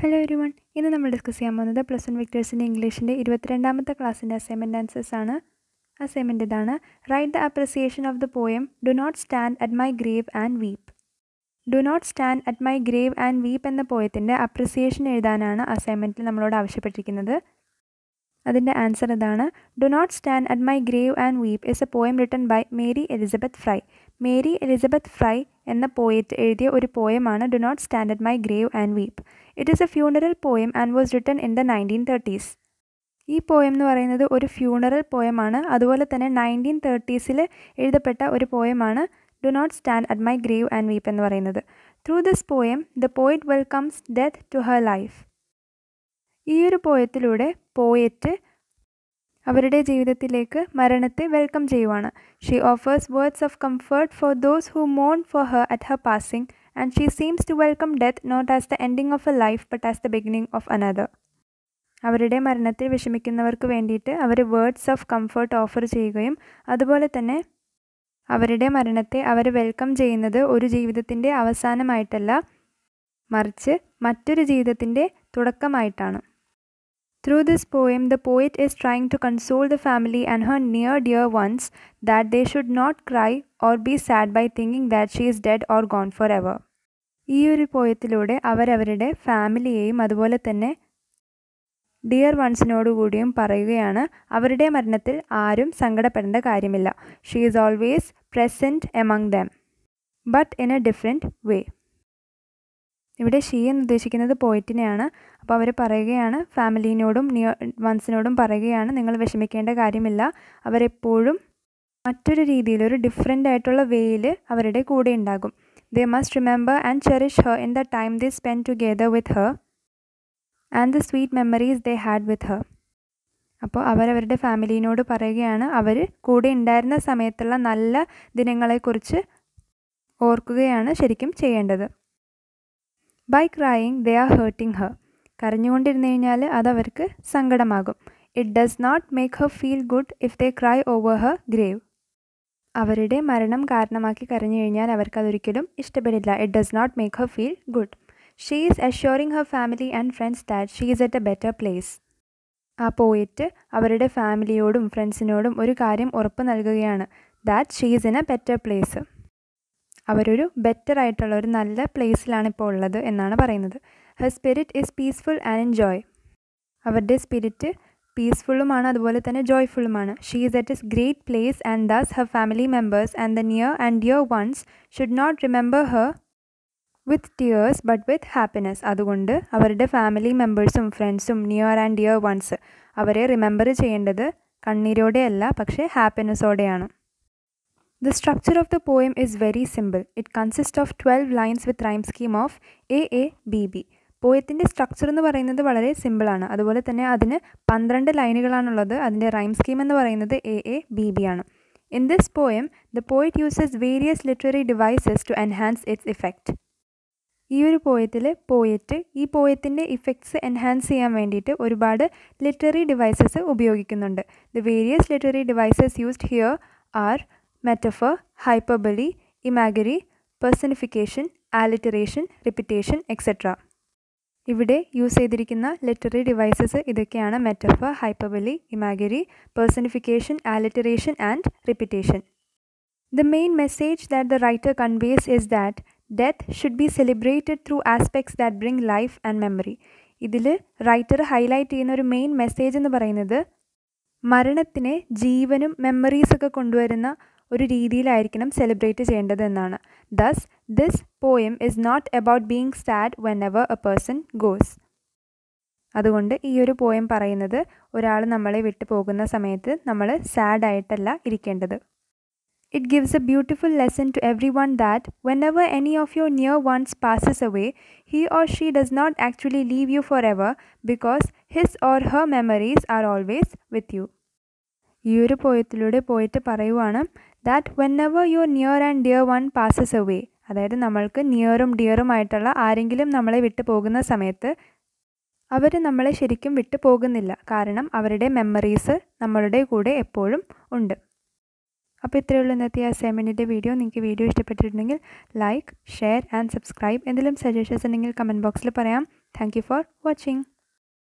Hello everyone ഇന്ന് നമ്മൾ discuss ചെയ്യാൻ പോകുന്നത് പ്ലസ് വൺ വിക്ടേഴ്സിൻ്റെ ഇംഗ്ലീഷിൻ്റെ ഇരുപത്തിരണ്ടാമത്തെ ക്ലാസ്സിൻ്റെ അസൈൻമെൻറ്റ് ആൻസേഴ്സ് ആണ് അസൈൻമെൻ്റ് ഇതാണ് write the appreciation of the poem do not stand at my grave and weep do not stand at my grave and weep എന്ന പോയത്തിൻ്റെ അപ്രിസിയേഷൻ എഴുതാനാണ് അസൈൻമെൻറ്റിൽ നമ്മളോട് ആവശ്യപ്പെട്ടിരിക്കുന്നത് അതിൻ്റെ ആൻസർ ഇതാണ് do not stand at my grave and weep is a poem written by Mary Elizabeth Frye Mary Elizabeth Frye എന്ന poet എഴുതിയ ഒരു പോയമാണ് do not stand my grave and weep it is a funeral poem and was written in the nineteen thirties ഈ poem എന്ന് പറയുന്നത് ഒരു funeral പോയമാണ് അതുപോലെ തന്നെ നയൻറ്റീൻ തേർട്ടീസിൽ എഴുതപ്പെട്ട ഒരു പോയമാണ് do not stand at my grave and weep എന്ന് പറയുന്നത് through this poem the poet welcomes death to her life ഈ ഒരു പോയത്തിലൂടെ പോയറ്റ് അവരുടെ ജീവിതത്തിലേക്ക് മരണത്തെ വെൽക്കം ചെയ്യുവാണ് she offers words of comfort for those who മോൺ for her at her passing and she seems to welcome death not as the ending of a life but as the beginning of another അവരുടെ മരണത്തിൽ വിഷമിക്കുന്നവർക്ക് വേണ്ടിയിട്ട് അവർ words of comfort offer ചെയ്യുകയും അതുപോലെ തന്നെ അവരുടെ മരണത്തെ അവർ വെൽക്കം ചെയ്യുന്നത് ഒരു ജീവിതത്തിൻ്റെ അവസാനമായിട്ടല്ല മറിച്ച് മറ്റൊരു ജീവിതത്തിൻ്റെ തുടക്കമായിട്ടാണ് Through this poem, the poet is trying to console the family and her near dear ones that they should not cry or be sad by thinking that she is dead or gone forever. ഈ ഒരു പോയത്തിലൂടെ അവരവരുടെ ഫാമിലിയെയും അതുപോലെ തന്നെ dear വൺസിനോടുകൂടിയും പറയുകയാണ് അവരുടെ മരണത്തിൽ ആരും സങ്കടപ്പെടേണ്ട കാര്യമില്ല she is always present among them but in a different way ഇവിടെ ഷീ എന്ന് ഉദ്ദേശിക്കുന്നത് പോയറ്റിനെയാണ് അപ്പോൾ അവർ പറയുകയാണ് ഫാമിലിനോടും നിയോ വൺസിനോടും പറയുകയാണ് നിങ്ങൾ വിഷമിക്കേണ്ട കാര്യമില്ല അവരെപ്പോഴും മറ്റൊരു രീതിയിൽ ഒരു ഡിഫറെൻ്റ് ആയിട്ടുള്ള വേയിൽ അവരുടെ കൂടെ ഉണ്ടാകും they must remember and cherish her in the time they spend together with her and the sweet memories they had with her അപ്പോൾ അവരവരുടെ ഫാമിലിനോട് പറയുകയാണ് അവർ കൂടെ ഉണ്ടായിരുന്ന സമയത്തുള്ള നല്ല ദിനങ്ങളെക്കുറിച്ച് ഓർക്കുകയാണ് ശരിക്കും ചെയ്യേണ്ടത് by crying they are hurting her കരഞ്ഞുകൊണ്ടിരുന്നു കഴിഞ്ഞാൽ അതവർക്ക് സങ്കടമാകും it does not make her feel good if they cry over her grave അവരുടെ മരണം കാരണമാക്കി കരഞ്ഞു കഴിഞ്ഞാൽ അവർക്ക് അതൊരിക്കലും ഇഷ്ടപ്പെടില്ല it does not make her feel good she is assuring her family and friends that she is at a better place ആ പോയിട്ട് അവരുടെ ഫാമിലിയോടും ഫ്രണ്ട്സിനോടും ഒരു കാര്യം ഉറപ്പ് നൽകുകയാണ് that she is in A better place അവരൊരു ബെറ്റർ ആയിട്ടുള്ള ഒരു നല്ല പ്ലേസിലാണ് ഇപ്പോൾ ഉള്ളത് എന്നാണ് പറയുന്നത് her spirit is peaceful and enjoy അവരുടെ സ്പിരിറ്റ് പീസ്ഫുള്ളുമാണ് അതുപോലെ തന്നെ ജോയ്ഫുള്ളുമാണ് she is at is great place and thus her family members and the near and dear ones should not remember her with tears but with happiness അതുകൊണ്ട് അവരുടെ ഫാമിലി മെമ്പേഴ്സും ഫ്രണ്ട്സും നിയർ ആൻഡ് ഡിയർ വൺസ് അവരെ റിമെമ്പർ ചെയ്യേണ്ടത് കണ്ണീരോടെയല്ല പക്ഷേ ഹാപ്പിനെസ്സോടെയാണ് The structure of the poem is very simple. It consists of 12 lines with rhyme scheme of A A B B. പോയത്തിൻ്റെ സ്ട്രക്ചർ എന്ന് പറയുന്നത് വളരെ സിമ്പിളാണ് അതുപോലെ തന്നെ അതിന് പന്ത്രണ്ട് ലൈനുകളാണുള്ളത് അതിൻ്റെ റൈം സ്കീം എന്ന് പറയുന്നത് എ എ ബി ബി ആണ് in this poem the poet uses various literary devices to enhance its effect ഈ ഒരു പോയത്തിൽ പോയറ്റ് ഈ പോയത്തിൻ്റെ ഇഫക്ട്സ് എൻഹാൻസ് ചെയ്യാൻ വേണ്ടിയിട്ട് ഒരുപാട് ലിറ്റററി ഡിവൈസസ് ഉപയോഗിക്കുന്നുണ്ട് the various literary devices used here are metaphor, hyperbole, imagery, personification alliteration repetition etcetera ഇവിടെ use ചെയ്തിരിക്കുന്ന literary devices ഇതൊക്കെയാണ് metaphor hyperbole imagery personification alliteration and repetition the main message that the writer conveys is that death should be celebrated through aspects that bring life and memory ഇതിൽ writer highlight ചെയ്യുന്ന ഒരു main message എന്ന് പറയുന്നത് മരണത്തിനെ ജീവനും മെമ്മറീസൊക്കെ കൊണ്ടുവരുന്ന ഒരു രീതിയിലായിരിക്കണം celebrate ചെയ്യേണ്ടത് എന്നാണ് thus this poem is not about being sad whenever a person goes അതുകൊണ്ട് ഈ ഒരു പോയം പറയുന്നത് ഒരാൾ നമ്മളെ വിട്ടു പോകുന്ന സമയത്ത് നമ്മൾ സാഡായിട്ടല്ല ഇരിക്കേണ്ടത് it gives a beautiful lesson to everyone that whenever any of your near ones passes away he or she does not actually leave you forever because his or her memories are always with you ഈ ഒരു പോയത്തിലൂടെ പോയിട്ട് പറയുവാണ് that ever your near and dear one passes away അതായത് നമ്മൾക്ക് നിയറും ഡിയറും ആയിട്ടുള്ള ആരെങ്കിലും നമ്മളെ വിട്ടു പോകുന്ന സമയത്ത് അവർ നമ്മളെ ശരിക്കും വിട്ടു പോകുന്നില്ല കാരണം അവരുടെ മെമ്മറീസ് നമ്മളുടെ കൂടെ എപ്പോഴും ഉണ്ട് അപ്പോൾ ഇത്രയേ ഉള്ളൂ ഇന്നത്തെ ആ സെമിനിൻ്റെ വീഡിയോ നിങ്ങൾക്ക് വീഡിയോ ഇഷ്ടപ്പെട്ടിട്ടുണ്ടെങ്കിൽ ലൈക്ക് ഷെയർ ആൻഡ് സബ്സ്ക്രൈബ് എന്തെങ്കിലും സജഷൻസ് ഉണ്ടെങ്കിൽ കമൻറ്റ് ബോക്സിൽ പറയാം താങ്ക് ഫോർ വാച്ചിങ്